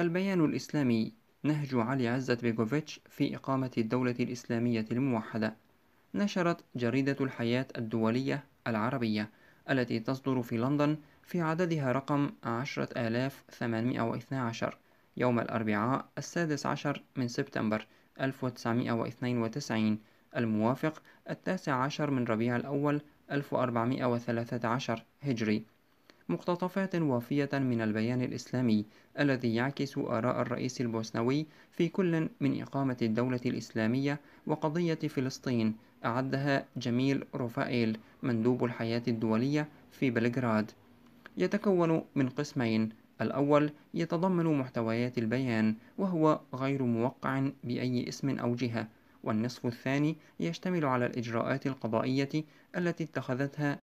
البيان الإسلامي نهج علي عزت بيكوفيتش في إقامة الدولة الإسلامية الموحدة نشرت جريدة الحياة الدولية العربية التي تصدر في لندن في عددها رقم 10812 يوم الأربعاء السادس عشر من سبتمبر 1992 الموافق التاسع عشر من ربيع الأول 1413 هجري مقتطفات وافية من البيان الإسلامي الذي يعكس آراء الرئيس البوسنوي في كل من إقامة الدولة الإسلامية وقضية فلسطين أعدها جميل روفائيل مندوب الحياة الدولية في بلغراد يتكون من قسمين الأول يتضمن محتويات البيان وهو غير موقع بأي اسم أو جهة والنصف الثاني يشتمل على الإجراءات القضائية التي اتخذتها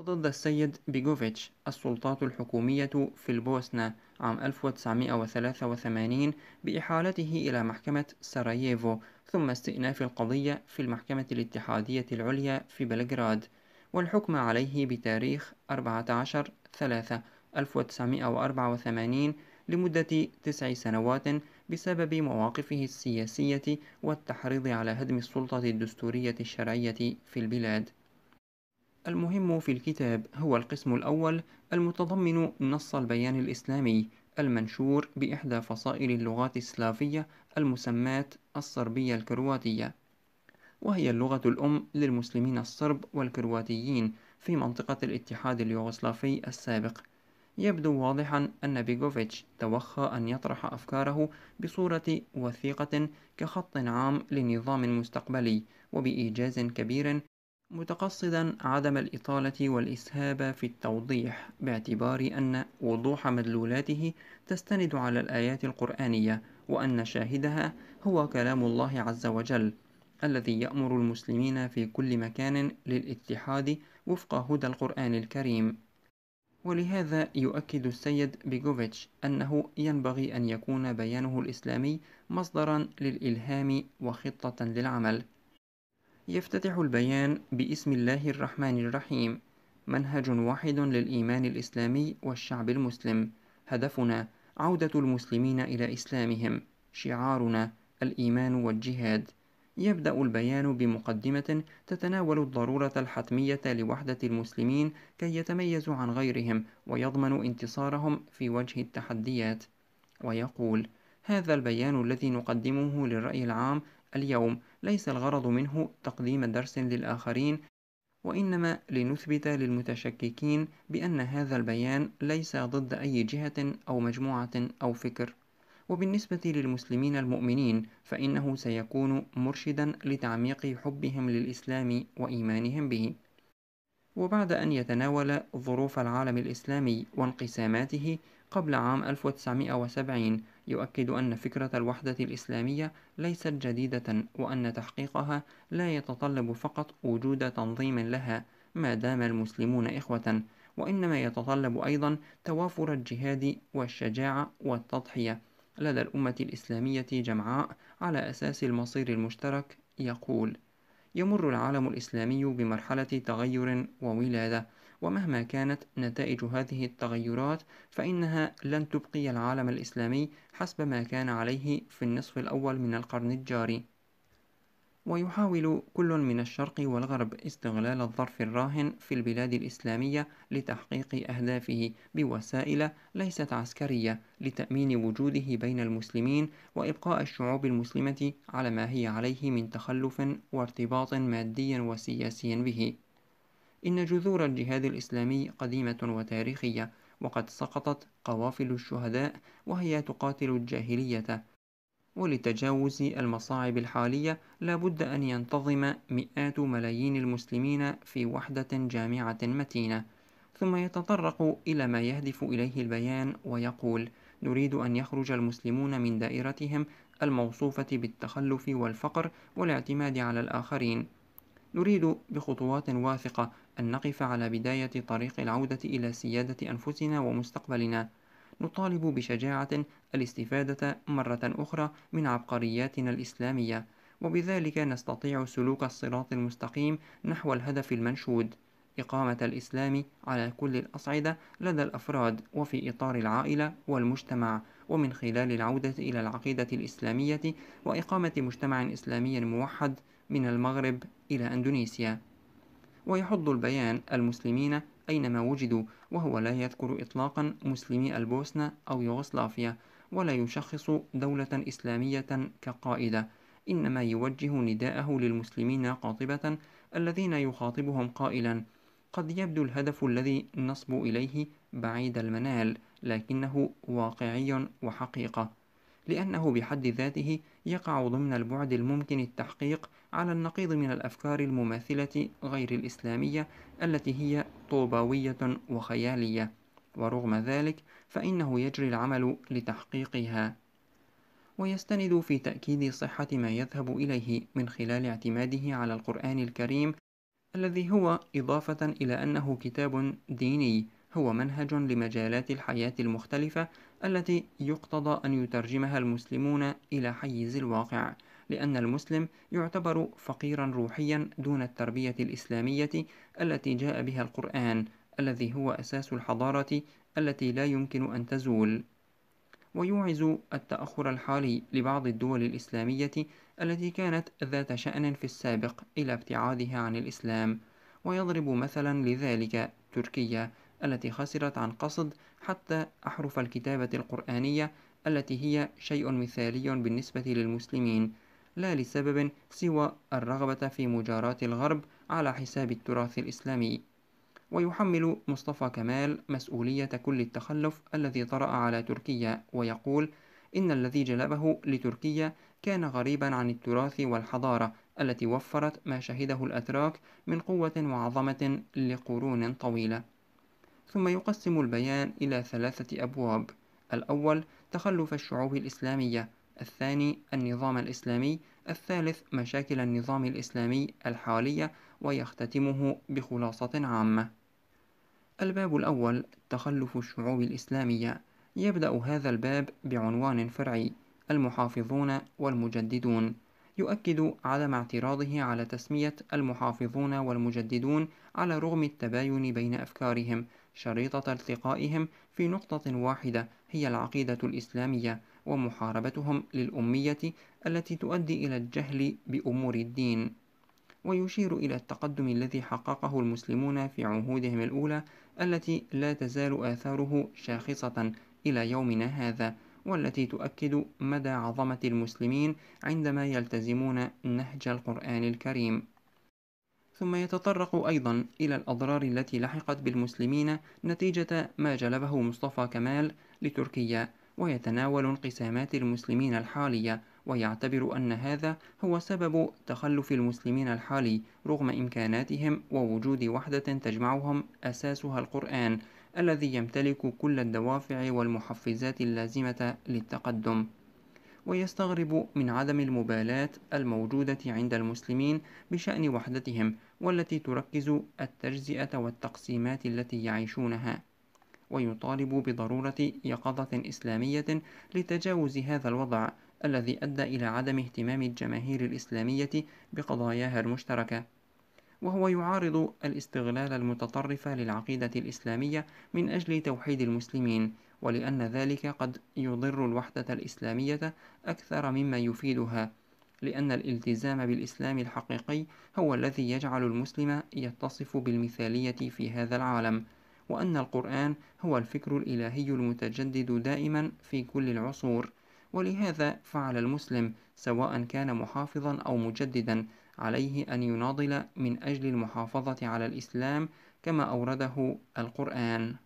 ضد السيد بيجوفيتش السلطات الحكومية في البوسنة عام 1983 بإحالته إلى محكمة سراييفو ثم استئناف القضية في المحكمة الاتحادية العليا في بلغراد والحكم عليه بتاريخ 14 3 1984 لمدة تسع سنوات بسبب مواقفه السياسية والتحريض على هدم السلطة الدستورية الشرعية في البلاد المهم في الكتاب هو القسم الأول المتضمن نص البيان الإسلامي المنشور بإحدى فصائل اللغات السلافية المسماة الصربية الكرواتية وهي اللغة الأم للمسلمين الصرب والكرواتيين في منطقة الاتحاد اليوغوسلافي السابق يبدو واضحا أن بيغوفيتش توخى أن يطرح أفكاره بصورة وثيقة كخط عام لنظام مستقبلي وبإيجاز كبير متقصدا عدم الإطالة والإسهاب في التوضيح باعتبار أن وضوح مدلولاته تستند على الآيات القرآنية وأن شاهدها هو كلام الله عز وجل الذي يأمر المسلمين في كل مكان للاتحاد وفق هدى القرآن الكريم ولهذا يؤكد السيد بيجوفيتش أنه ينبغي أن يكون بيانه الإسلامي مصدرا للإلهام وخطة للعمل يفتتح البيان باسم الله الرحمن الرحيم منهج واحد للإيمان الإسلامي والشعب المسلم هدفنا عودة المسلمين إلى إسلامهم شعارنا الإيمان والجهاد يبدأ البيان بمقدمة تتناول الضرورة الحتمية لوحدة المسلمين كي يتميزوا عن غيرهم ويضمنوا انتصارهم في وجه التحديات ويقول هذا البيان الذي نقدمه للرأي العام اليوم ليس الغرض منه تقديم درس للآخرين وإنما لنثبت للمتشككين بأن هذا البيان ليس ضد أي جهة أو مجموعة أو فكر وبالنسبة للمسلمين المؤمنين فإنه سيكون مرشدا لتعميق حبهم للإسلام وإيمانهم به وبعد أن يتناول ظروف العالم الإسلامي وانقساماته قبل عام 1970 يؤكد أن فكرة الوحدة الإسلامية ليست جديدة وأن تحقيقها لا يتطلب فقط وجود تنظيم لها ما دام المسلمون إخوة وإنما يتطلب أيضا توافر الجهاد والشجاعة والتضحية لدى الأمة الإسلامية جمعاء على أساس المصير المشترك يقول يمر العالم الإسلامي بمرحلة تغير وولادة ومهما كانت نتائج هذه التغيرات فإنها لن تبقي العالم الإسلامي حسب ما كان عليه في النصف الأول من القرن الجاري ويحاول كل من الشرق والغرب استغلال الظرف الراهن في البلاد الإسلامية لتحقيق أهدافه بوسائل ليست عسكرية لتأمين وجوده بين المسلمين وإبقاء الشعوب المسلمة على ما هي عليه من تخلف وارتباط مادي وسياسي به إن جذور الجهاد الإسلامي قديمة وتاريخية وقد سقطت قوافل الشهداء وهي تقاتل الجاهلية ولتجاوز المصاعب الحالية لابد أن ينتظم مئات ملايين المسلمين في وحدة جامعة متينة ثم يتطرق إلى ما يهدف إليه البيان ويقول نريد أن يخرج المسلمون من دائرتهم الموصوفة بالتخلف والفقر والاعتماد على الآخرين نريد بخطوات واثقة أن نقف على بداية طريق العودة إلى سيادة أنفسنا ومستقبلنا نطالب بشجاعة الاستفادة مرة أخرى من عبقرياتنا الإسلامية وبذلك نستطيع سلوك الصراط المستقيم نحو الهدف المنشود إقامة الإسلام على كل الأصعدة لدى الأفراد وفي إطار العائلة والمجتمع ومن خلال العودة إلى العقيدة الإسلامية وإقامة مجتمع إسلامي موحد من المغرب إلى أندونيسيا ويحض البيان المسلمين أينما وجدوا وهو لا يذكر إطلاقا مسلمي البوسنة أو يوغوسلافيا ولا يشخص دولة إسلامية كقائدة إنما يوجه نداءه للمسلمين قاطبة الذين يخاطبهم قائلا قد يبدو الهدف الذي نصب إليه بعيد المنال لكنه واقعي وحقيقة لأنه بحد ذاته يقع ضمن البعد الممكن التحقيق على النقيض من الأفكار المماثلة غير الإسلامية التي هي طوباوية وخيالية ورغم ذلك فإنه يجري العمل لتحقيقها ويستند في تأكيد صحة ما يذهب إليه من خلال اعتماده على القرآن الكريم الذي هو إضافة إلى أنه كتاب ديني هو منهج لمجالات الحياة المختلفة التي يقتضى أن يترجمها المسلمون إلى حيز الواقع لأن المسلم يعتبر فقيرا روحيا دون التربية الإسلامية التي جاء بها القرآن الذي هو أساس الحضارة التي لا يمكن أن تزول ويوعز التأخر الحالي لبعض الدول الإسلامية التي كانت ذات شأن في السابق إلى ابتعادها عن الإسلام ويضرب مثلا لذلك تركيا التي خسرت عن قصد حتى أحرف الكتابة القرآنية التي هي شيء مثالي بالنسبة للمسلمين لا لسبب سوى الرغبة في مجاراة الغرب على حساب التراث الإسلامي ويحمل مصطفى كمال مسؤولية كل التخلف الذي طرأ على تركيا ويقول إن الذي جلبه لتركيا كان غريبا عن التراث والحضارة التي وفرت ما شهده الأتراك من قوة وعظمة لقرون طويلة ثم يقسم البيان إلى ثلاثة أبواب الأول تخلف الشعوب الإسلامية الثاني النظام الإسلامي الثالث مشاكل النظام الإسلامي الحالية ويختتمه بخلاصة عامة الباب الأول تخلف الشعوب الإسلامية يبدأ هذا الباب بعنوان فرعي المحافظون والمجددون يؤكد عدم اعتراضه على تسمية المحافظون والمجددون على رغم التباين بين أفكارهم شريطة التقائهم في نقطة واحدة هي العقيدة الإسلامية ومحاربتهم للأمية التي تؤدي إلى الجهل بأمور الدين ويشير إلى التقدم الذي حققه المسلمون في عهودهم الأولى التي لا تزال آثاره شاخصة إلى يومنا هذا والتي تؤكد مدى عظمة المسلمين عندما يلتزمون نهج القرآن الكريم ثم يتطرق أيضا إلى الأضرار التي لحقت بالمسلمين نتيجة ما جلبه مصطفى كمال لتركيا ويتناول انقسامات المسلمين الحالية ويعتبر أن هذا هو سبب تخلف المسلمين الحالي رغم إمكاناتهم ووجود وحدة تجمعهم أساسها القرآن الذي يمتلك كل الدوافع والمحفزات اللازمة للتقدم ويستغرب من عدم المبالاة الموجودة عند المسلمين بشأن وحدتهم والتي تركز التجزئة والتقسيمات التي يعيشونها ويطالب بضرورة يقظة إسلامية لتجاوز هذا الوضع الذي أدى إلى عدم اهتمام الجماهير الإسلامية بقضاياها المشتركة وهو يعارض الاستغلال المتطرف للعقيدة الإسلامية من أجل توحيد المسلمين ولأن ذلك قد يضر الوحدة الإسلامية أكثر مما يفيدها لأن الالتزام بالإسلام الحقيقي هو الذي يجعل المسلم يتصف بالمثالية في هذا العالم وأن القرآن هو الفكر الإلهي المتجدد دائما في كل العصور ولهذا فعل المسلم سواء كان محافظا أو مجددا عليه أن يناضل من أجل المحافظة على الإسلام كما أورده القرآن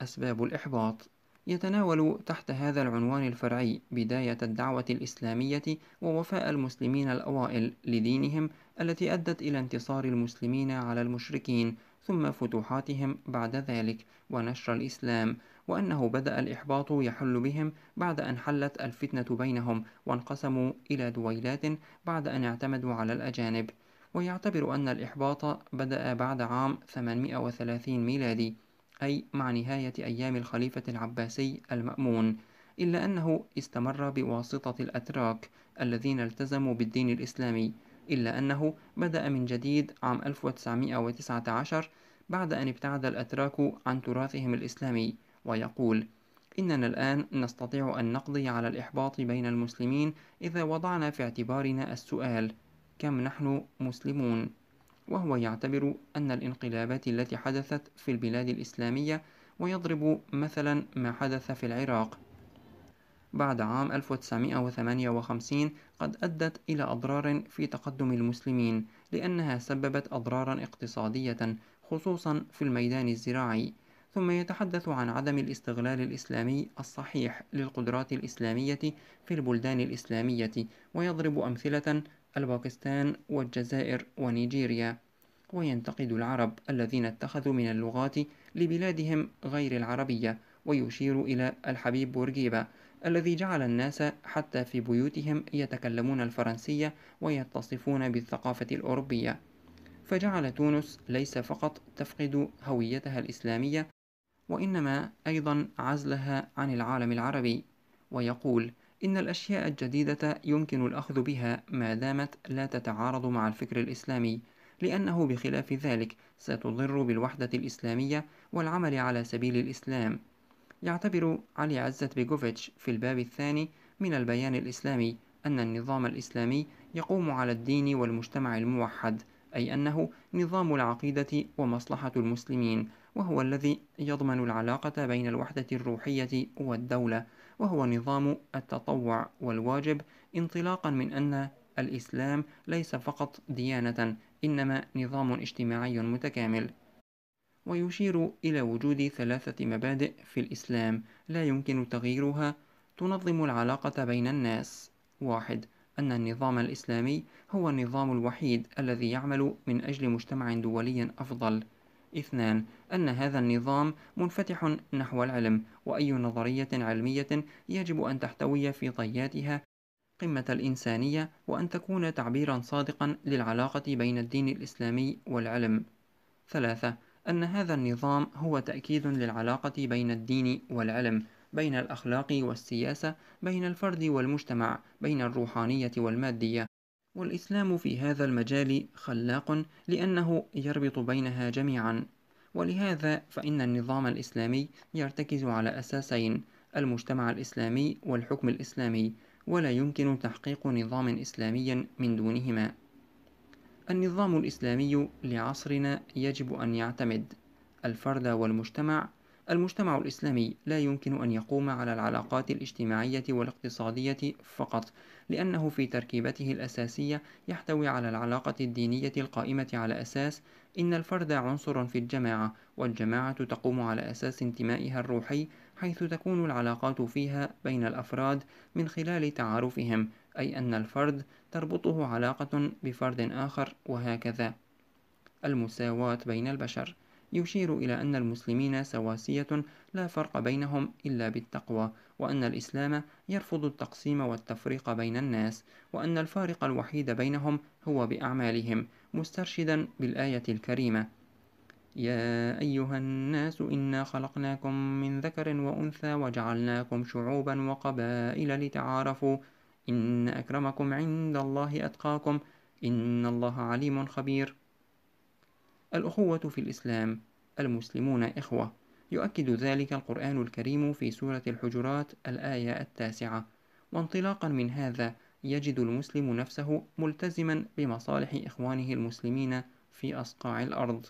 أسباب الإحباط يتناول تحت هذا العنوان الفرعي بداية الدعوة الإسلامية ووفاء المسلمين الأوائل لدينهم التي أدت إلى انتصار المسلمين على المشركين ثم فتوحاتهم بعد ذلك ونشر الإسلام وأنه بدأ الإحباط يحل بهم بعد أن حلت الفتنة بينهم وانقسموا إلى دويلات بعد أن اعتمدوا على الأجانب ويعتبر أن الإحباط بدأ بعد عام 830 ميلادي أي مع نهاية أيام الخليفة العباسي المأمون إلا أنه استمر بواسطة الأتراك الذين التزموا بالدين الإسلامي إلا أنه بدأ من جديد عام 1919 بعد أن ابتعد الأتراك عن تراثهم الإسلامي ويقول إننا الآن نستطيع أن نقضي على الإحباط بين المسلمين إذا وضعنا في اعتبارنا السؤال كم نحن مسلمون وهو يعتبر أن الانقلابات التي حدثت في البلاد الإسلامية ويضرب مثلا ما حدث في العراق بعد عام 1958 قد أدت إلى أضرار في تقدم المسلمين لأنها سببت أضرارا اقتصادية خصوصا في الميدان الزراعي ثم يتحدث عن عدم الاستغلال الإسلامي الصحيح للقدرات الإسلامية في البلدان الإسلامية ويضرب أمثلة الباكستان والجزائر ونيجيريا وينتقد العرب الذين اتخذوا من اللغات لبلادهم غير العربية ويشير إلى الحبيب بورقيبة الذي جعل الناس حتى في بيوتهم يتكلمون الفرنسية ويتصفون بالثقافة الأوروبية فجعل تونس ليس فقط تفقد هويتها الإسلامية وإنما أيضا عزلها عن العالم العربي ويقول إن الأشياء الجديدة يمكن الأخذ بها ما دامت لا تتعارض مع الفكر الإسلامي لأنه بخلاف ذلك ستضر بالوحدة الإسلامية والعمل على سبيل الإسلام يعتبر علي عزت بيجوفيتش في الباب الثاني من البيان الإسلامي أن النظام الإسلامي يقوم على الدين والمجتمع الموحد أي أنه نظام العقيدة ومصلحة المسلمين وهو الذي يضمن العلاقة بين الوحدة الروحية والدولة وهو نظام التطوع والواجب انطلاقا من أن الإسلام ليس فقط ديانة إنما نظام اجتماعي متكامل ويشير إلى وجود ثلاثة مبادئ في الإسلام لا يمكن تغييرها تنظم العلاقة بين الناس واحد أن النظام الإسلامي هو النظام الوحيد الذي يعمل من أجل مجتمع دولي أفضل اثنان أن هذا النظام منفتح نحو العلم وأي نظرية علمية يجب أن تحتوي في طياتها قمة الإنسانية وأن تكون تعبيرا صادقا للعلاقة بين الدين الإسلامي والعلم ثلاثة أن هذا النظام هو تأكيد للعلاقة بين الدين والعلم بين الأخلاق والسياسة بين الفرد والمجتمع بين الروحانية والمادية والإسلام في هذا المجال خلاق لأنه يربط بينها جميعا ولهذا فإن النظام الإسلامي يرتكز على أساسين المجتمع الإسلامي والحكم الإسلامي ولا يمكن تحقيق نظام إسلامي من دونهما النظام الإسلامي لعصرنا يجب أن يعتمد الفرد والمجتمع المجتمع الإسلامي لا يمكن أن يقوم على العلاقات الاجتماعية والاقتصادية فقط لأنه في تركيبته الأساسية يحتوي على العلاقة الدينية القائمة على أساس إن الفرد عنصر في الجماعة والجماعة تقوم على أساس انتمائها الروحي حيث تكون العلاقات فيها بين الأفراد من خلال تعارفهم أي أن الفرد تربطه علاقة بفرد آخر وهكذا المساواة بين البشر يشير إلى أن المسلمين سواسية لا فرق بينهم إلا بالتقوى وأن الإسلام يرفض التقسيم والتفريق بين الناس وأن الفارق الوحيد بينهم هو بأعمالهم مسترشدا بالآية الكريمة يا أيها الناس إنا خلقناكم من ذكر وأنثى وجعلناكم شعوبا وقبائل لتعارفوا إن أكرمكم عند الله أتقاكم إن الله عليم خبير الأخوة في الإسلام المسلمون إخوة يؤكد ذلك القرآن الكريم في سورة الحجرات الآية التاسعة وانطلاقا من هذا يجد المسلم نفسه ملتزما بمصالح إخوانه المسلمين في أصقاع الأرض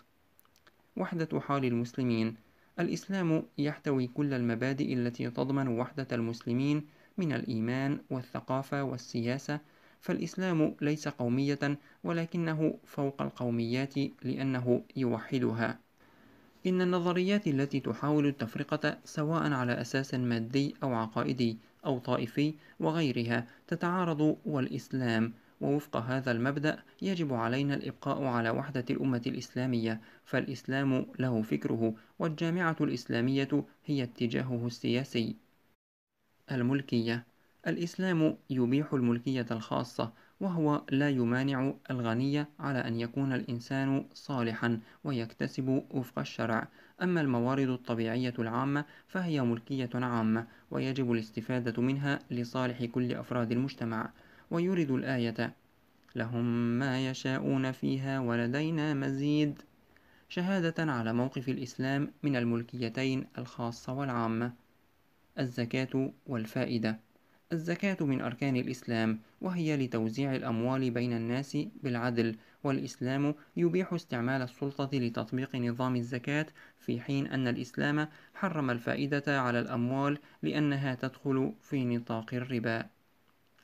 وحدة حال المسلمين الإسلام يحتوي كل المبادئ التي تضمن وحدة المسلمين من الإيمان والثقافة والسياسة فالإسلام ليس قومية ولكنه فوق القوميات لأنه يوحدها إن النظريات التي تحاول التفرقة سواء على أساس مادي أو عقائدي أو طائفي وغيرها تتعارض والإسلام ووفق هذا المبدأ يجب علينا الإبقاء على وحدة الأمة الإسلامية فالإسلام له فكره والجامعة الإسلامية هي اتجاهه السياسي الملكية الإسلام يبيح الملكية الخاصة وهو لا يمانع الغني على أن يكون الإنسان صالحا ويكتسب وفق الشرع أما الموارد الطبيعية العامة فهي ملكية عامة ويجب الاستفادة منها لصالح كل أفراد المجتمع ويرد الآية لهم ما يشاءون فيها ولدينا مزيد شهادة على موقف الإسلام من الملكيتين الخاصة والعامة الزكاة والفائدة الزكاة من أركان الإسلام وهي لتوزيع الأموال بين الناس بالعدل والإسلام يبيح استعمال السلطة لتطبيق نظام الزكاة في حين أن الإسلام حرم الفائدة على الأموال لأنها تدخل في نطاق الربا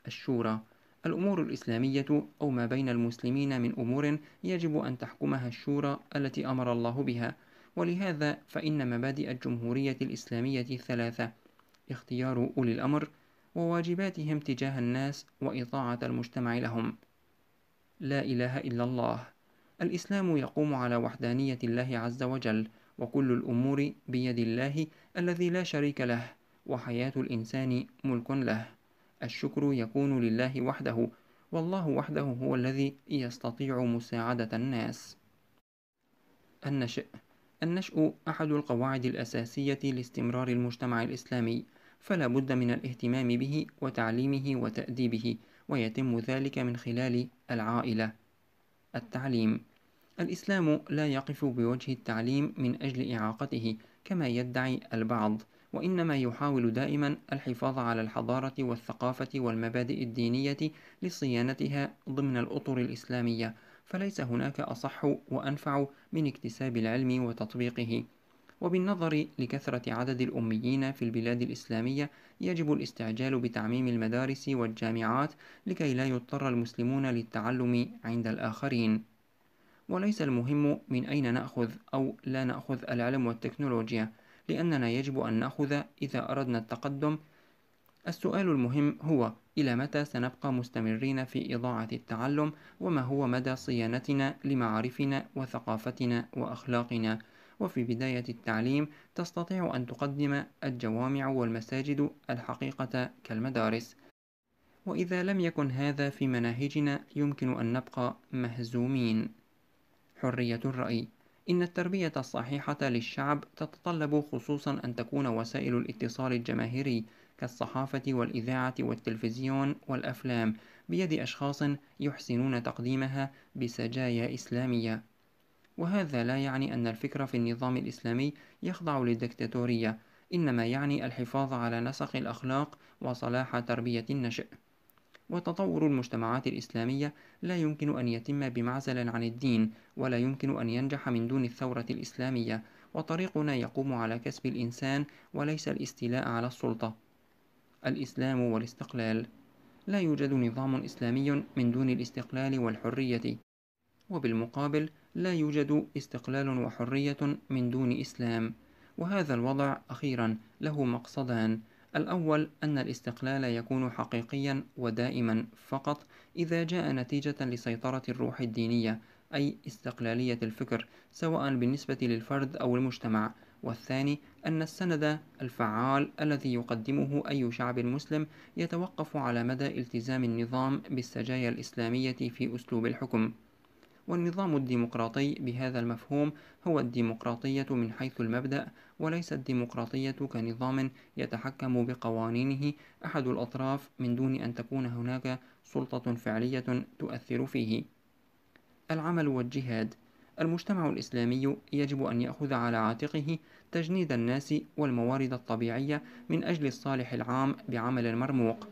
الشورى الأمور الإسلامية أو ما بين المسلمين من أمور يجب أن تحكمها الشورى التي أمر الله بها ولهذا فإن مبادئ الجمهورية الإسلامية الثلاثة اختيار أولي الأمر وواجباتهم تجاه الناس وإطاعة المجتمع لهم لا إله إلا الله الإسلام يقوم على وحدانية الله عز وجل وكل الأمور بيد الله الذي لا شريك له وحياة الإنسان ملك له الشكر يكون لله وحده والله وحده هو الذي يستطيع مساعدة الناس النشأ النشأ أحد القواعد الأساسية لاستمرار المجتمع الإسلامي فلا بد من الاهتمام به وتعليمه وتأديبه ويتم ذلك من خلال العائلة التعليم الإسلام لا يقف بوجه التعليم من أجل إعاقته كما يدعي البعض وإنما يحاول دائما الحفاظ على الحضارة والثقافة والمبادئ الدينية لصيانتها ضمن الأطر الإسلامية فليس هناك أصح وأنفع من اكتساب العلم وتطبيقه وبالنظر لكثرة عدد الأميين في البلاد الإسلامية يجب الاستعجال بتعميم المدارس والجامعات لكي لا يضطر المسلمون للتعلم عند الآخرين وليس المهم من أين نأخذ أو لا نأخذ العلم والتكنولوجيا لأننا يجب أن نأخذ إذا أردنا التقدم السؤال المهم هو إلى متى سنبقى مستمرين في إضاعة التعلم وما هو مدى صيانتنا لمعارفنا وثقافتنا وأخلاقنا وفي بداية التعليم تستطيع أن تقدم الجوامع والمساجد الحقيقة كالمدارس وإذا لم يكن هذا في مناهجنا يمكن أن نبقى مهزومين حرية الرأي إن التربية الصحيحة للشعب تتطلب خصوصا أن تكون وسائل الاتصال الجماهيري كالصحافة والإذاعة والتلفزيون والأفلام بيد أشخاص يحسنون تقديمها بسجايا إسلامية وهذا لا يعني أن الفكر في النظام الإسلامي يخضع للدكتاتورية إنما يعني الحفاظ على نسق الأخلاق وصلاح تربية النشء. وتطور المجتمعات الإسلامية لا يمكن أن يتم بمعزل عن الدين ولا يمكن أن ينجح من دون الثورة الإسلامية وطريقنا يقوم على كسب الإنسان وليس الاستيلاء على السلطة الإسلام والاستقلال لا يوجد نظام إسلامي من دون الاستقلال والحرية وبالمقابل لا يوجد استقلال وحرية من دون إسلام وهذا الوضع أخيرا له مقصدان الأول أن الاستقلال يكون حقيقيا ودائما فقط إذا جاء نتيجة لسيطرة الروح الدينية أي استقلالية الفكر سواء بالنسبة للفرد أو المجتمع والثاني أن السند الفعال الذي يقدمه أي شعب مسلم يتوقف على مدى التزام النظام بالسجايا الإسلامية في أسلوب الحكم والنظام الديمقراطي بهذا المفهوم هو الديمقراطية من حيث المبدأ وليس الديمقراطية كنظام يتحكم بقوانينه أحد الأطراف من دون أن تكون هناك سلطة فعلية تؤثر فيه. العمل والجهاد المجتمع الإسلامي يجب أن يأخذ على عاتقه تجنيد الناس والموارد الطبيعية من أجل الصالح العام بعمل مرموق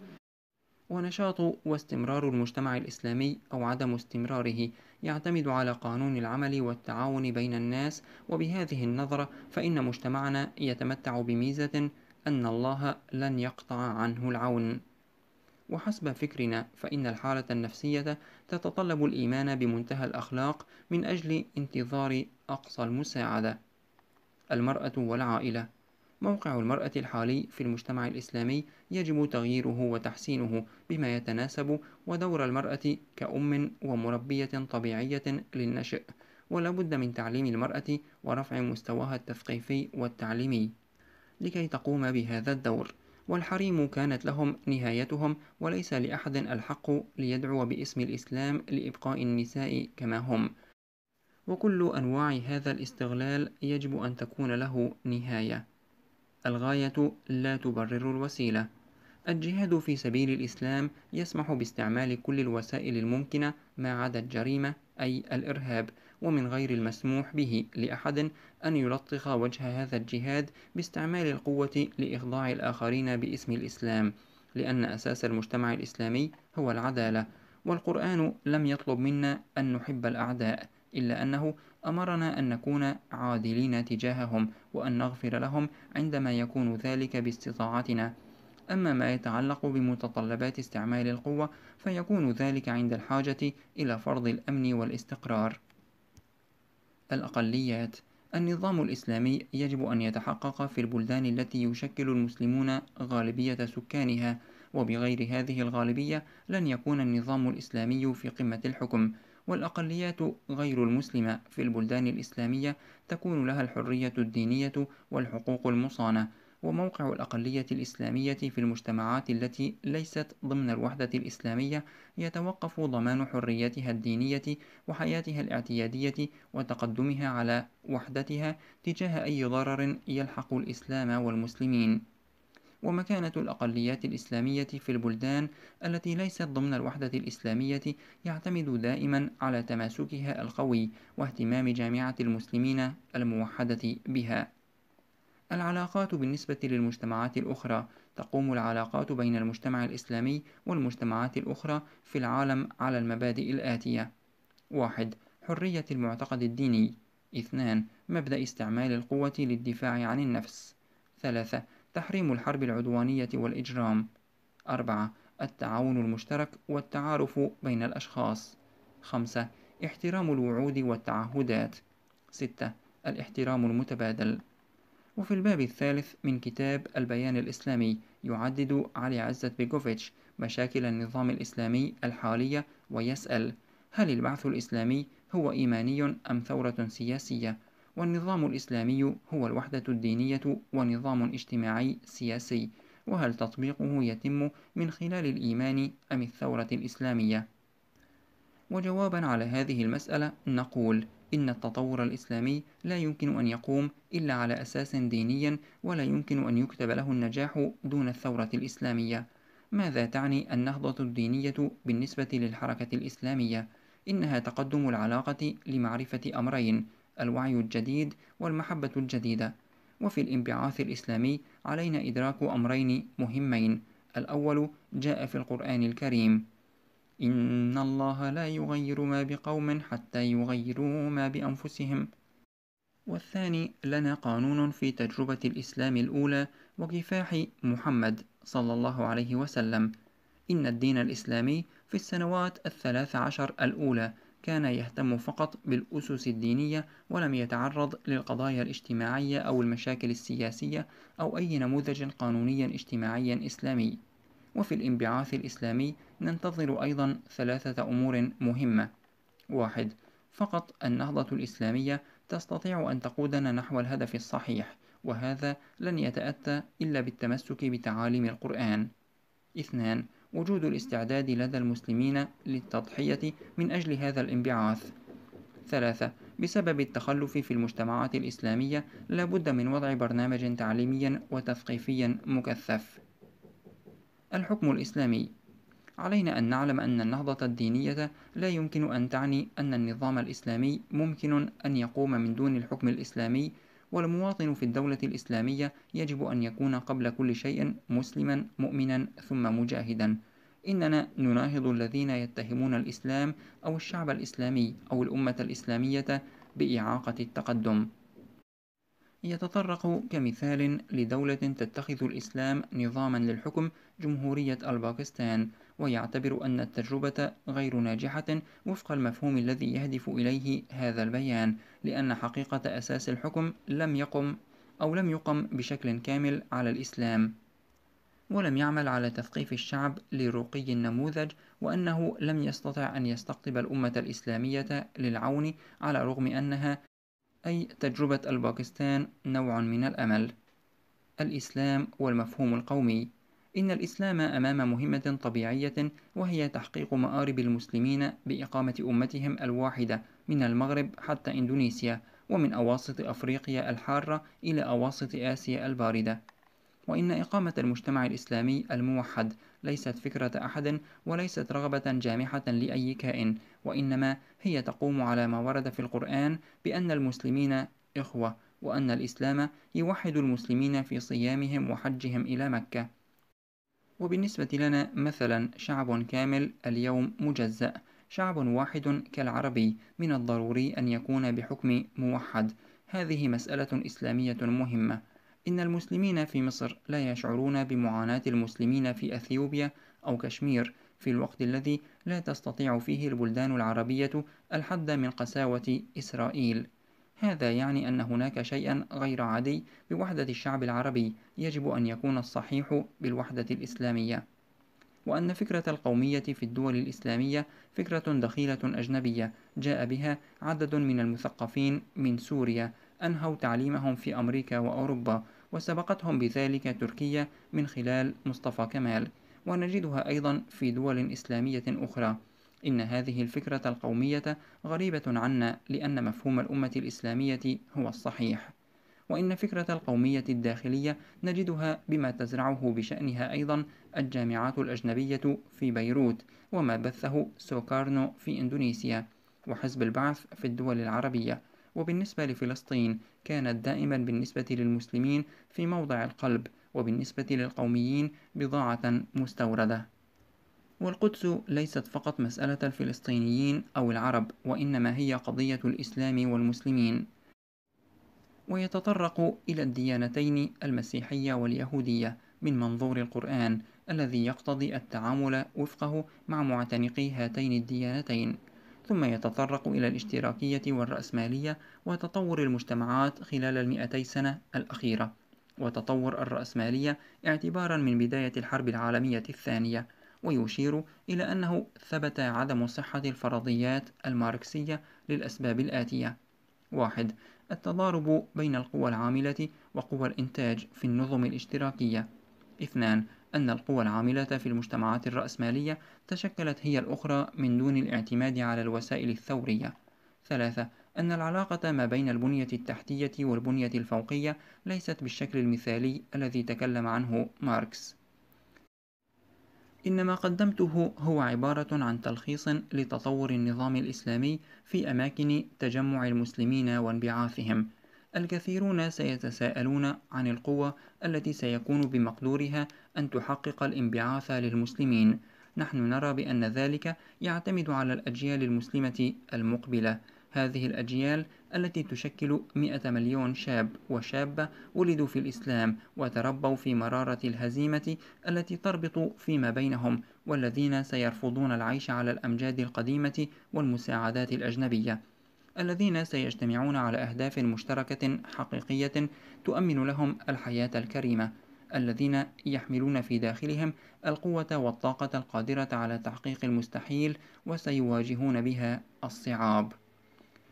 ونشاط واستمرار المجتمع الإسلامي أو عدم استمراره يعتمد على قانون العمل والتعاون بين الناس وبهذه النظرة فإن مجتمعنا يتمتع بميزة أن الله لن يقطع عنه العون وحسب فكرنا فإن الحالة النفسية تتطلب الإيمان بمنتهى الأخلاق من أجل انتظار أقصى المساعدة المرأة والعائلة موقع المرأة الحالي في المجتمع الإسلامي يجب تغييره وتحسينه بما يتناسب ودور المرأة كأم ومربية طبيعية للنشء ولا بد من تعليم المرأة ورفع مستواها التثقيفي والتعليمي لكي تقوم بهذا الدور والحريم كانت لهم نهايتهم وليس لأحد الحق ليدعو باسم الإسلام لإبقاء النساء كما هم وكل أنواع هذا الاستغلال يجب أن تكون له نهاية الغاية لا تبرر الوسيلة الجهاد في سبيل الإسلام يسمح باستعمال كل الوسائل الممكنة ما عدا الجريمة أي الإرهاب ومن غير المسموح به لأحد أن يلطخ وجه هذا الجهاد باستعمال القوة لإخضاع الآخرين باسم الإسلام لأن أساس المجتمع الإسلامي هو العدالة والقرآن لم يطلب منا أن نحب الأعداء إلا أنه أمرنا أن نكون عادلين تجاههم وأن نغفر لهم عندما يكون ذلك باستطاعتنا أما ما يتعلق بمتطلبات استعمال القوة فيكون ذلك عند الحاجة إلى فرض الأمن والاستقرار الأقليات النظام الإسلامي يجب أن يتحقق في البلدان التي يشكل المسلمون غالبية سكانها وبغير هذه الغالبية لن يكون النظام الإسلامي في قمة الحكم والأقليات غير المسلمة في البلدان الإسلامية تكون لها الحرية الدينية والحقوق المصانة وموقع الأقلية الإسلامية في المجتمعات التي ليست ضمن الوحدة الإسلامية يتوقف ضمان حريتها الدينية وحياتها الاعتيادية وتقدمها على وحدتها تجاه أي ضرر يلحق الإسلام والمسلمين ومكانة الأقليات الإسلامية في البلدان التي ليست ضمن الوحدة الإسلامية يعتمد دائما على تماسكها القوي واهتمام جامعة المسلمين الموحدة بها العلاقات بالنسبة للمجتمعات الأخرى تقوم العلاقات بين المجتمع الإسلامي والمجتمعات الأخرى في العالم على المبادئ الآتية: 1. حرية المعتقد الديني، 2. مبدأ استعمال القوة للدفاع عن النفس، 3. تحريم الحرب العدوانية والإجرام أربعة التعاون المشترك والتعارف بين الأشخاص خمسة احترام الوعود والتعهدات ستة الاحترام المتبادل وفي الباب الثالث من كتاب البيان الإسلامي يعدد علي عزت بيكوفيتش مشاكل النظام الإسلامي الحالية ويسأل هل البعث الإسلامي هو إيماني أم ثورة سياسية والنظام الإسلامي هو الوحدة الدينية ونظام اجتماعي سياسي وهل تطبيقه يتم من خلال الإيمان أم الثورة الإسلامية؟ وجوابا على هذه المسألة نقول إن التطور الإسلامي لا يمكن أن يقوم إلا على أساس ديني ولا يمكن أن يكتب له النجاح دون الثورة الإسلامية ماذا تعني النهضة الدينية بالنسبة للحركة الإسلامية؟ إنها تقدم العلاقة لمعرفة أمرين الوعي الجديد والمحبة الجديدة وفي الانبعاث الإسلامي علينا إدراك أمرين مهمين الأول جاء في القرآن الكريم إن الله لا يغير ما بقوم حتى يغيروا ما بأنفسهم والثاني لنا قانون في تجربة الإسلام الأولى وكفاح محمد صلى الله عليه وسلم إن الدين الإسلامي في السنوات الثلاث عشر الأولى كان يهتم فقط بالأسس الدينية ولم يتعرض للقضايا الاجتماعية أو المشاكل السياسية أو أي نموذج قانوني اجتماعي إسلامي وفي الانبعاث الإسلامي ننتظر أيضا ثلاثة أمور مهمة واحد فقط النهضة الإسلامية تستطيع أن تقودنا نحو الهدف الصحيح وهذا لن يتأتى إلا بالتمسك بتعاليم القرآن اثنان وجود الاستعداد لدى المسلمين للتضحية من أجل هذا الانبعاث ثلاثة بسبب التخلف في المجتمعات الإسلامية لابد من وضع برنامج تعليمي وتثقيفي مكثف الحكم الإسلامي علينا أن نعلم أن النهضة الدينية لا يمكن أن تعني أن النظام الإسلامي ممكن أن يقوم من دون الحكم الإسلامي والمواطن في الدولة الإسلامية يجب أن يكون قبل كل شيء مسلما مؤمنا ثم مجاهدا إننا نناهض الذين يتهمون الإسلام أو الشعب الإسلامي أو الأمة الإسلامية بإعاقة التقدم يتطرق كمثال لدولة تتخذ الإسلام نظاما للحكم جمهورية الباكستان ويعتبر أن التجربة غير ناجحة وفق المفهوم الذي يهدف إليه هذا البيان لأن حقيقة أساس الحكم لم يقم أو لم يقم بشكل كامل على الإسلام ولم يعمل على تثقيف الشعب لرقي النموذج وأنه لم يستطع أن يستقطب الأمة الإسلامية للعون على رغم أنها أي تجربة الباكستان نوع من الأمل الإسلام والمفهوم القومي إن الإسلام أمام مهمة طبيعية وهي تحقيق مآرب المسلمين بإقامة أمتهم الواحدة من المغرب حتى إندونيسيا ومن أواسط أفريقيا الحارة إلى أواسط آسيا الباردة وإن إقامة المجتمع الإسلامي الموحد ليست فكرة أحد وليست رغبة جامحة لأي كائن وإنما هي تقوم على ما ورد في القرآن بأن المسلمين إخوة وأن الإسلام يوحد المسلمين في صيامهم وحجهم إلى مكة وبالنسبة لنا مثلا شعب كامل اليوم مجزأ شعب واحد كالعربي من الضروري أن يكون بحكم موحد هذه مسألة إسلامية مهمة إن المسلمين في مصر لا يشعرون بمعاناة المسلمين في أثيوبيا أو كشمير في الوقت الذي لا تستطيع فيه البلدان العربية الحد من قساوة إسرائيل هذا يعني أن هناك شيئا غير عادي بوحدة الشعب العربي يجب أن يكون الصحيح بالوحدة الإسلامية وأن فكرة القومية في الدول الإسلامية فكرة دخيلة أجنبية جاء بها عدد من المثقفين من سوريا أنهوا تعليمهم في أمريكا وأوروبا وسبقتهم بذلك تركيا من خلال مصطفى كمال ونجدها أيضا في دول إسلامية أخرى إن هذه الفكرة القومية غريبة عنا لأن مفهوم الأمة الإسلامية هو الصحيح وإن فكرة القومية الداخلية نجدها بما تزرعه بشأنها أيضا الجامعات الأجنبية في بيروت وما بثه سوكارنو في إندونيسيا وحزب البعث في الدول العربية وبالنسبة لفلسطين كانت دائما بالنسبة للمسلمين في موضع القلب وبالنسبة للقوميين بضاعة مستوردة والقدس ليست فقط مسألة الفلسطينيين أو العرب وإنما هي قضية الإسلام والمسلمين ويتطرق إلى الديانتين المسيحية واليهودية من منظور القرآن الذي يقتضي التعامل وفقه مع معتنقي هاتين الديانتين ثم يتطرق إلى الاشتراكية والرأسمالية وتطور المجتمعات خلال المئتي سنة الأخيرة وتطور الرأسمالية اعتبارا من بداية الحرب العالمية الثانية ويشير إلى أنه ثبت عدم صحة الفرضيات الماركسية للأسباب الآتية: واحد التضارب بين القوى العاملة وقوى الإنتاج في النظم الاشتراكية. اثنان أن القوى العاملة في المجتمعات الرأسمالية تشكلت هي الأخرى من دون الاعتماد على الوسائل الثورية. ثلاثة أن العلاقة ما بين البنية التحتية والبنية الفوقية ليست بالشكل المثالي الذي تكلم عنه ماركس. إن ما قدمته هو عبارة عن تلخيص لتطور النظام الإسلامي في أماكن تجمع المسلمين وانبعاثهم. الكثيرون سيتساءلون عن القوة التي سيكون بمقدورها أن تحقق الانبعاث للمسلمين. نحن نرى بأن ذلك يعتمد على الأجيال المسلمة المقبلة. هذه الأجيال التي تشكل 100 مليون شاب وشابة ولدوا في الإسلام وتربوا في مرارة الهزيمة التي تربط فيما بينهم والذين سيرفضون العيش على الأمجاد القديمة والمساعدات الأجنبية الذين سيجتمعون على أهداف مشتركة حقيقية تؤمن لهم الحياة الكريمة الذين يحملون في داخلهم القوة والطاقة القادرة على تحقيق المستحيل وسيواجهون بها الصعاب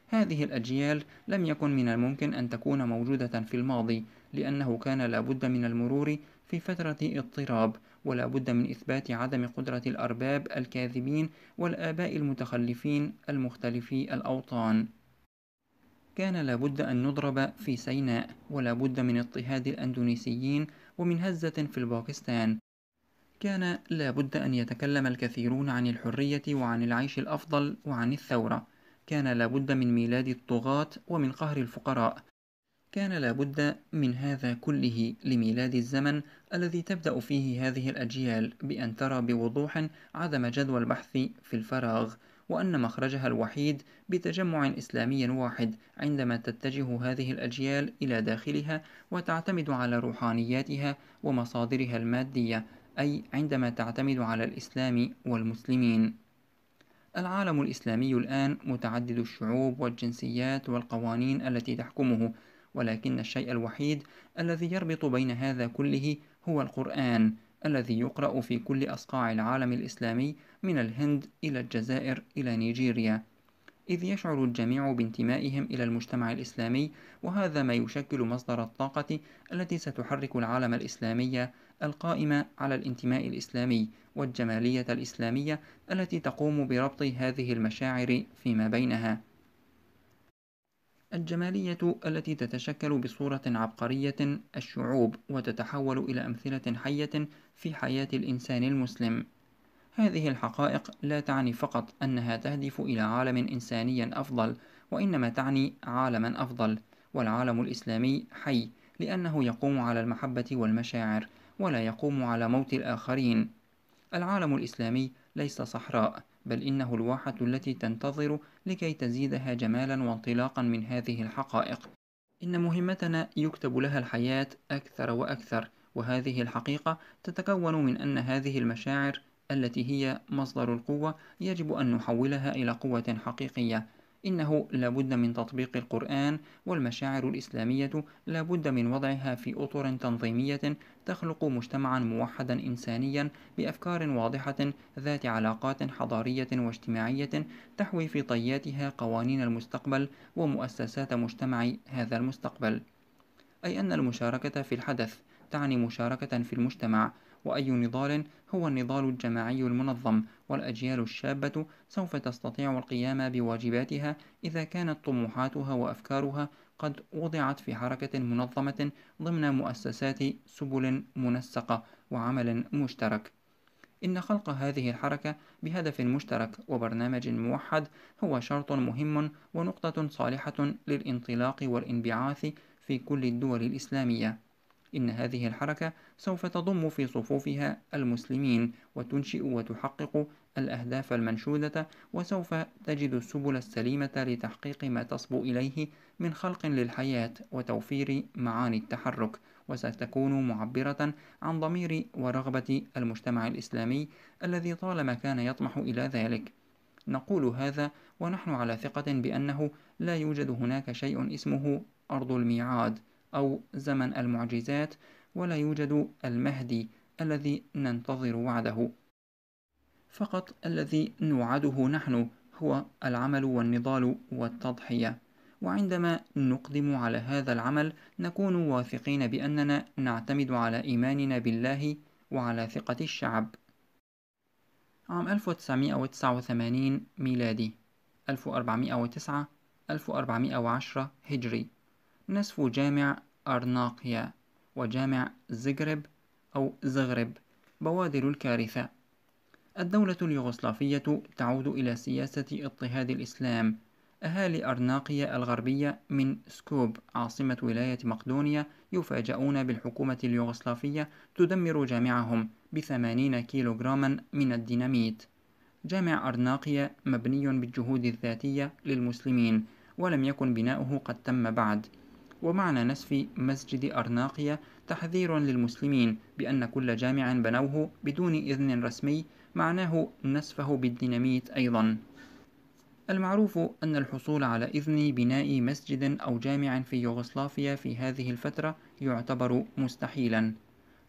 هذه الأجيال لم يكن من الممكن أن تكون موجودة في الماضي لأنه كان لابد من المرور في فترة اضطراب ولا بد من إثبات عدم قدرة الأرباب الكاذبين والآباء المتخلفين المختلفي الأوطان كان لابد أن نضرب في سيناء ولا بد من اضطهاد الأندونيسيين ومن هزة في الباكستان كان لابد أن يتكلم الكثيرون عن الحرية وعن العيش الأفضل وعن الثورة كان لابد من ميلاد الطغاة ومن قهر الفقراء كان لابد من هذا كله لميلاد الزمن الذي تبدأ فيه هذه الأجيال بأن ترى بوضوح عدم جدوى البحث في الفراغ وأن مخرجها الوحيد بتجمع إسلامي واحد عندما تتجه هذه الأجيال إلى داخلها وتعتمد على روحانياتها ومصادرها المادية أي عندما تعتمد على الإسلام والمسلمين العالم الإسلامي الآن متعدد الشعوب والجنسيات والقوانين التي تحكمه ولكن الشيء الوحيد الذي يربط بين هذا كله هو القرآن الذي يقرأ في كل أصقاع العالم الإسلامي من الهند إلى الجزائر إلى نيجيريا إذ يشعر الجميع بانتمائهم إلى المجتمع الإسلامي وهذا ما يشكل مصدر الطاقة التي ستحرك العالم الإسلامي القائمة على الانتماء الإسلامي والجمالية الإسلامية التي تقوم بربط هذه المشاعر فيما بينها الجمالية التي تتشكل بصورة عبقرية الشعوب وتتحول إلى أمثلة حية في حياة الإنسان المسلم. هذه الحقائق لا تعني فقط أنها تهدف إلى عالم إنساني أفضل، وإنما تعني عالما أفضل، والعالم الإسلامي حي لأنه يقوم على المحبة والمشاعر، ولا يقوم على موت الآخرين العالم الإسلامي ليس صحراء بل إنه الواحة التي تنتظر لكي تزيدها جمالا وانطلاقا من هذه الحقائق إن مهمتنا يكتب لها الحياة أكثر وأكثر وهذه الحقيقة تتكون من أن هذه المشاعر التي هي مصدر القوة يجب أن نحولها إلى قوة حقيقية إنه لابد من تطبيق القرآن والمشاعر الإسلامية لابد من وضعها في أطر تنظيمية تخلق مجتمعا موحدا إنسانيا بأفكار واضحة ذات علاقات حضارية واجتماعية تحوي في طياتها قوانين المستقبل ومؤسسات مجتمع هذا المستقبل أي أن المشاركة في الحدث تعني مشاركة في المجتمع وأي نضال هو النضال الجماعي المنظم والأجيال الشابة سوف تستطيع القيام بواجباتها إذا كانت طموحاتها وأفكارها قد وضعت في حركة منظمة ضمن مؤسسات سبل منسقة وعمل مشترك إن خلق هذه الحركة بهدف مشترك وبرنامج موحد هو شرط مهم ونقطة صالحة للانطلاق والانبعاث في كل الدول الإسلامية إن هذه الحركة سوف تضم في صفوفها المسلمين وتنشئ وتحقق الأهداف المنشودة وسوف تجد السبل السليمة لتحقيق ما تصبو إليه من خلق للحياة وتوفير معاني التحرك وستكون معبرة عن ضمير ورغبة المجتمع الإسلامي الذي طالما كان يطمح إلى ذلك. نقول هذا ونحن على ثقة بأنه لا يوجد هناك شيء اسمه أرض الميعاد أو زمن المعجزات ولا يوجد المهدي الذي ننتظر وعده فقط الذي نوعده نحن هو العمل والنضال والتضحية وعندما نقدم على هذا العمل نكون واثقين بأننا نعتمد على إيماننا بالله وعلى ثقة الشعب عام 1989 ميلادي 1409 1410 هجري نسف جامع أرناقيا وجامع زغرب أو زغرب بوادر الكارثة الدولة اليوغوسلافية تعود إلى سياسة اضطهاد الإسلام أهالي أرناقيا الغربية من سكوب عاصمة ولاية مقدونيا يفاجؤون بالحكومة اليوغوسلافية تدمر جامعهم بثمانين كيلوغراما من الديناميت جامع أرناقيا مبني بالجهود الذاتية للمسلمين ولم يكن بناؤه قد تم بعد ومعنى نسف مسجد أرناقية تحذير للمسلمين بأن كل جامع بنوه بدون إذن رسمي معناه نسفه بالديناميت أيضا المعروف أن الحصول على إذن بناء مسجد أو جامع في يوغوسلافيا في هذه الفترة يعتبر مستحيلا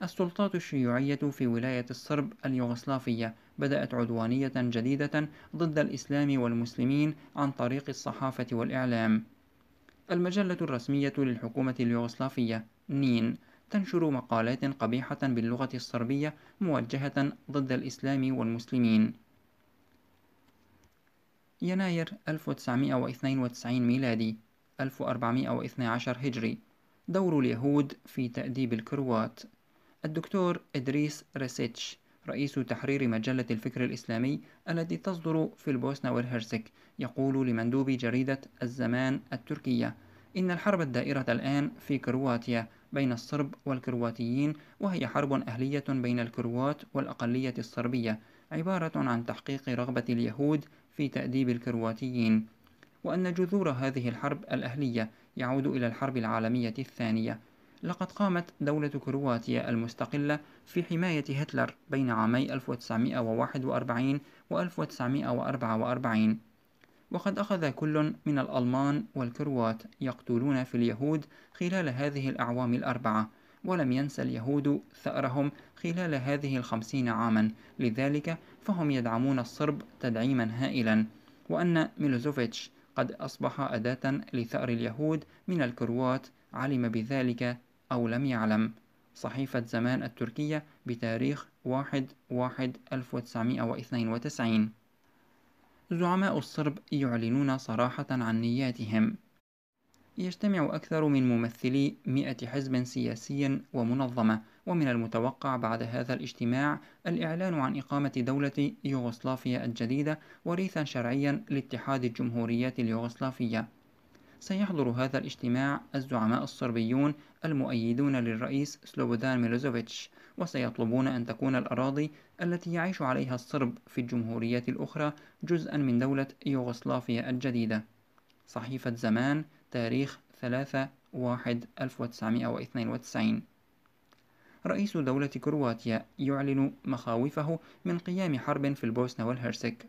السلطات الشيوعية في ولاية الصرب اليوغوسلافية بدأت عدوانية جديدة ضد الإسلام والمسلمين عن طريق الصحافة والإعلام المجلة الرسمية للحكومة اليوغوسلافية نين تنشر مقالات قبيحة باللغة الصربية موجهة ضد الإسلام والمسلمين يناير 1992 ميلادي 1412 هجري دور اليهود في تأديب الكروات الدكتور إدريس ريسيتش رئيس تحرير مجلة الفكر الإسلامي التي تصدر في البوسنة والهرسك يقول لمندوب جريدة الزمان التركية إن الحرب الدائرة الآن في كرواتيا بين الصرب والكرواتيين وهي حرب أهلية بين الكروات والأقلية الصربية عبارة عن تحقيق رغبة اليهود في تأديب الكرواتيين وأن جذور هذه الحرب الأهلية يعود إلى الحرب العالمية الثانية لقد قامت دولة كرواتيا المستقلة في حماية هتلر بين عامي 1941 و 1944 وقد أخذ كل من الألمان والكروات يقتلون في اليهود خلال هذه الأعوام الأربعة ولم ينسى اليهود ثأرهم خلال هذه الخمسين عاما لذلك فهم يدعمون الصرب تدعيما هائلا وأن ميلوزوفيتش قد أصبح أداة لثأر اليهود من الكروات علم بذلك أو لم يعلم صحيفة زمان التركية بتاريخ 1/1/1992 زعماء الصرب يعلنون صراحة عن نياتهم يجتمع أكثر من ممثلي مئة حزب سياسي ومنظمة ومن المتوقع بعد هذا الاجتماع الإعلان عن إقامة دولة يوغوسلافيا الجديدة وريثا شرعيا لاتحاد الجمهوريات اليوغوسلافية سيحضر هذا الاجتماع الزعماء الصربيون المؤيدون للرئيس سلوبودان ميلوزوفيتش وسيطلبون أن تكون الأراضي التي يعيش عليها الصرب في الجمهوريات الأخرى جزءا من دولة يوغوسلافيا الجديدة صحيفة زمان تاريخ 3 1 1992 رئيس دولة كرواتيا يعلن مخاوفه من قيام حرب في البوسنة والهرسك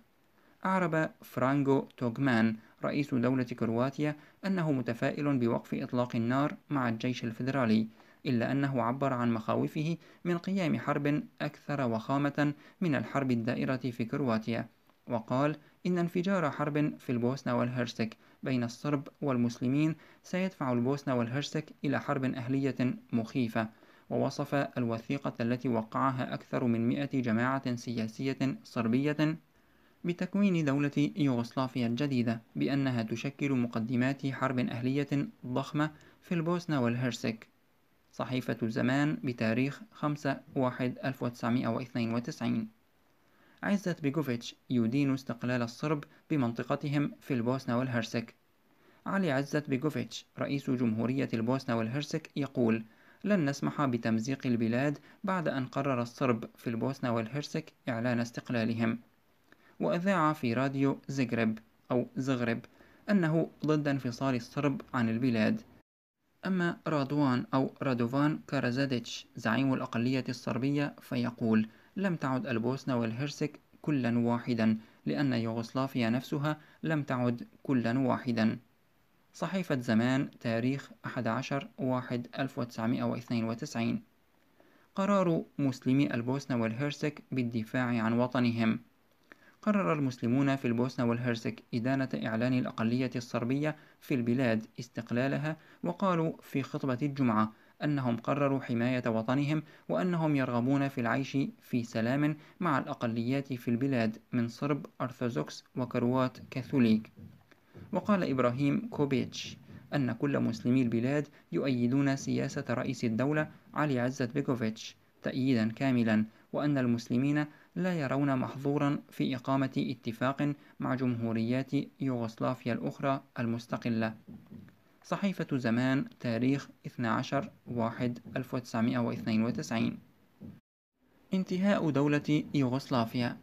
أعرب فرانجو توغمان رئيس دولة كرواتيا أنه متفائل بوقف إطلاق النار مع الجيش الفيدرالي إلا أنه عبر عن مخاوفه من قيام حرب أكثر وخامة من الحرب الدائرة في كرواتيا وقال إن انفجار حرب في البوسنة والهرسك بين الصرب والمسلمين سيدفع البوسنة والهرسك إلى حرب أهلية مخيفة ووصف الوثيقة التي وقعها أكثر من مئة جماعة سياسية صربية بتكوين دولة يوغوسلافيا الجديدة بأنها تشكل مقدمات حرب أهلية ضخمة في البوسنة والهرسك صحيفة زمان بتاريخ 5/1/1992 عزت بيجوفيتش يدين استقلال الصرب بمنطقتهم في البوسنة والهرسك علي عزت بيجوفيتش رئيس جمهورية البوسنة والهرسك يقول لن نسمح بتمزيق البلاد بعد أن قرر الصرب في البوسنة والهرسك إعلان استقلالهم وأذاع في راديو زغرب أو زغرب أنه ضد انفصال الصرب عن البلاد أما رادوان أو رادوفان كارازاديتش زعيم الأقلية الصربية فيقول لم تعد البوسنة والهرسك كلا واحدا لأن يوغوسلافيا نفسها لم تعد كلا واحدا صحيفة زمان تاريخ 11 1 1992 قرار مسلمي البوسنة والهرسك بالدفاع عن وطنهم قرر المسلمون في البوسنة والهرسك إدانة إعلان الأقلية الصربية في البلاد استقلالها وقالوا في خطبة الجمعة أنهم قرروا حماية وطنهم وأنهم يرغبون في العيش في سلام مع الأقليات في البلاد من صرب أرثوذكس وكروات كاثوليك وقال إبراهيم كوبيتش أن كل مسلمي البلاد يؤيدون سياسة رئيس الدولة علي عزت بيكوفيتش تأييدا كاملا وأن المسلمين لا يرون محظورا في إقامة اتفاق مع جمهوريات يوغوسلافيا الأخرى المستقلة صحيفة زمان تاريخ 12 واحد 1992 انتهاء دولة يوغوسلافيا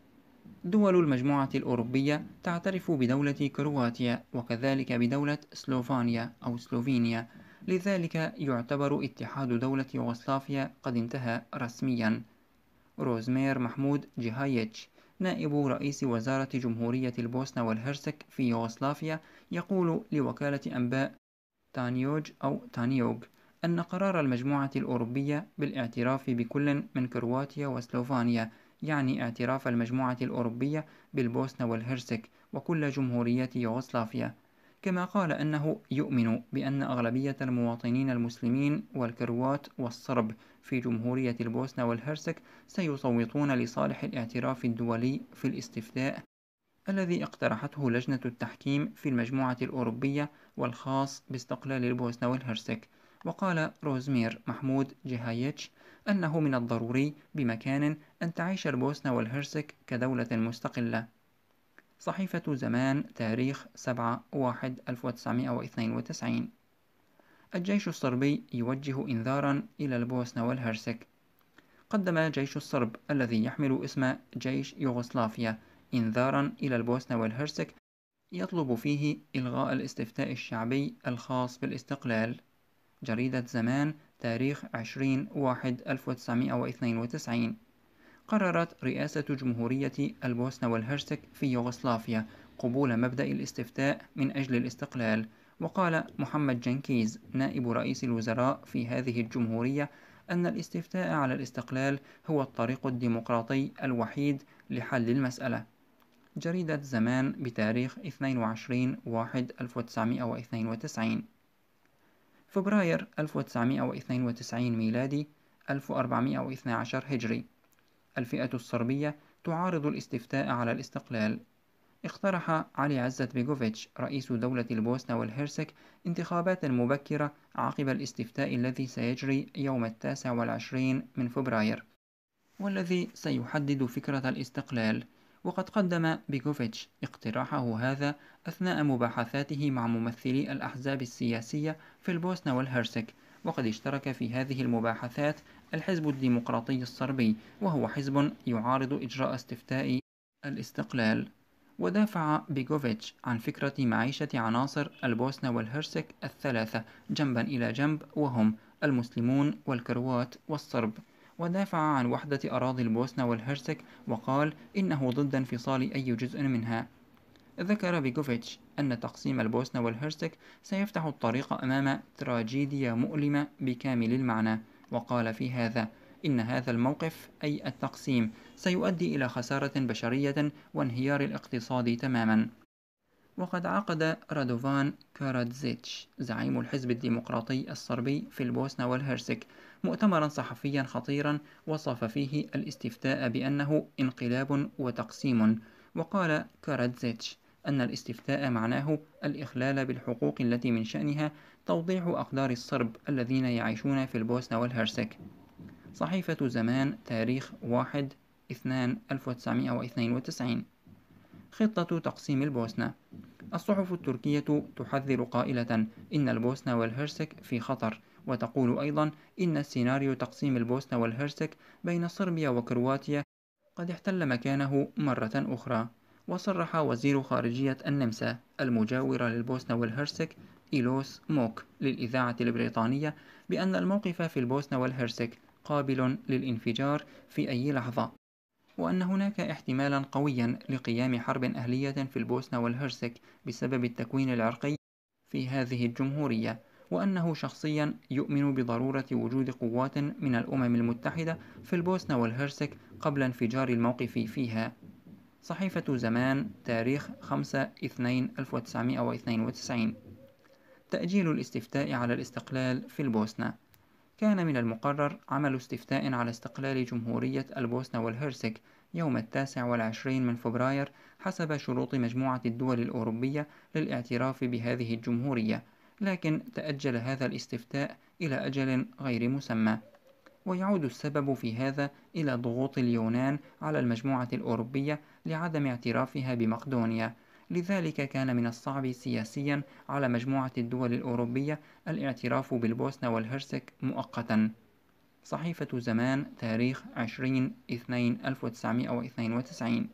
دول المجموعة الأوروبية تعترف بدولة كرواتيا وكذلك بدولة سلوفانيا أو سلوفينيا لذلك يعتبر اتحاد دولة يوغوسلافيا قد انتهى رسمياً روزمير محمود جيهايتش نائب رئيس وزارة جمهورية البوسنة والهرسك في يوغوسلافيا يقول لوكالة أنباء تانيوج أو تانيوغ أن قرار المجموعة الأوروبية بالاعتراف بكل من كرواتيا وسلوفانيا يعني اعتراف المجموعة الأوروبية بالبوسنة والهرسك وكل جمهوريات يوغوسلافيا كما قال أنه يؤمن بأن أغلبية المواطنين المسلمين والكروات والصرب في جمهورية البوسنة والهرسك سيصوتون لصالح الاعتراف الدولي في الاستفتاء الذي اقترحته لجنة التحكيم في المجموعة الأوروبية والخاص باستقلال البوسنة والهرسك وقال روزمير محمود جهايتش أنه من الضروري بمكان أن تعيش البوسنة والهرسك كدولة مستقلة صحيفة زمان تاريخ 7 1 1992 الجيش الصربي يوجه إنذارا إلى البوسنة والهرسك قدم جيش الصرب الذي يحمل اسم جيش يوغوسلافيا إنذارا إلى البوسنة والهرسك يطلب فيه إلغاء الاستفتاء الشعبي الخاص بالاستقلال جريدة زمان تاريخ 20 واحد 1992 قررت رئاسة جمهورية البوسنة والهرسك في يوغوسلافيا قبول مبدأ الاستفتاء من أجل الاستقلال وقال محمد جنكيز نائب رئيس الوزراء في هذه الجمهورية أن الاستفتاء على الاستقلال هو الطريق الديمقراطي الوحيد لحل المسألة جريدة زمان بتاريخ 22 1992 فبراير 1992 ميلادي 1412 هجري الفئة الصربية تعارض الاستفتاء على الاستقلال اقترح علي عزت بيجوفيتش رئيس دولة البوسنة والهرسك انتخابات مبكرة عقب الاستفتاء الذي سيجري يوم التاسع والعشرين من فبراير والذي سيحدد فكرة الاستقلال وقد قدم بيكوفيتش اقتراحه هذا أثناء مباحثاته مع ممثلي الأحزاب السياسية في البوسنة والهرسك وقد اشترك في هذه المباحثات الحزب الديمقراطي الصربي وهو حزب يعارض إجراء استفتاء الاستقلال ودافع بيجوفيتش عن فكرة معيشة عناصر البوسنة والهرسك الثلاثة جنبا إلى جنب وهم المسلمون والكروات والصرب ودافع عن وحدة أراضي البوسنة والهرسك وقال إنه ضد انفصال أي جزء منها ذكر بيجوفيتش أن تقسيم البوسنة والهرسك سيفتح الطريق أمام تراجيديا مؤلمة بكامل المعنى وقال في هذا إن هذا الموقف أي التقسيم سيؤدي إلى خسارة بشرية وانهيار الاقتصاد تماما وقد عقد رادوفان كارادزيتش زعيم الحزب الديمقراطي الصربي في البوسنة والهرسك مؤتمرا صحفيا خطيرا وصف فيه الاستفتاء بأنه انقلاب وتقسيم وقال كارادزيتش أن الاستفتاء معناه الإخلال بالحقوق التي من شأنها توضيح أقدار الصرب الذين يعيشون في البوسنة والهرسك صحيفة زمان تاريخ 1 2 1992 خطة تقسيم البوسنة الصحف التركية تحذر قائلة إن البوسنة والهرسك في خطر وتقول أيضا إن سيناريو تقسيم البوسنة والهرسك بين صربيا وكرواتيا قد احتل مكانه مرة أخرى وصرح وزير خارجية النمسا المجاورة للبوسنة والهرسك إيلوس موك للإذاعة البريطانية بأن الموقف في البوسنة والهرسك قابل للانفجار في أي لحظة وأن هناك احتمالا قويا لقيام حرب أهلية في البوسنة والهرسك بسبب التكوين العرقي في هذه الجمهورية وأنه شخصيا يؤمن بضرورة وجود قوات من الأمم المتحدة في البوسنة والهرسك قبل انفجار الموقف فيها صحيفة زمان تاريخ 5-2-1992 تأجيل الاستفتاء على الاستقلال في البوسنة كان من المقرر عمل استفتاء على استقلال جمهورية البوسنة والهرسك يوم التاسع والعشرين من فبراير حسب شروط مجموعة الدول الأوروبية للاعتراف بهذه الجمهورية لكن تأجل هذا الاستفتاء إلى أجل غير مسمى ويعود السبب في هذا إلى ضغوط اليونان على المجموعة الأوروبية لعدم اعترافها بمقدونيا لذلك كان من الصعب سياسيا على مجموعة الدول الأوروبية الاعتراف بالبوسنة والهرسك مؤقتا صحيفة زمان تاريخ 20 2 1992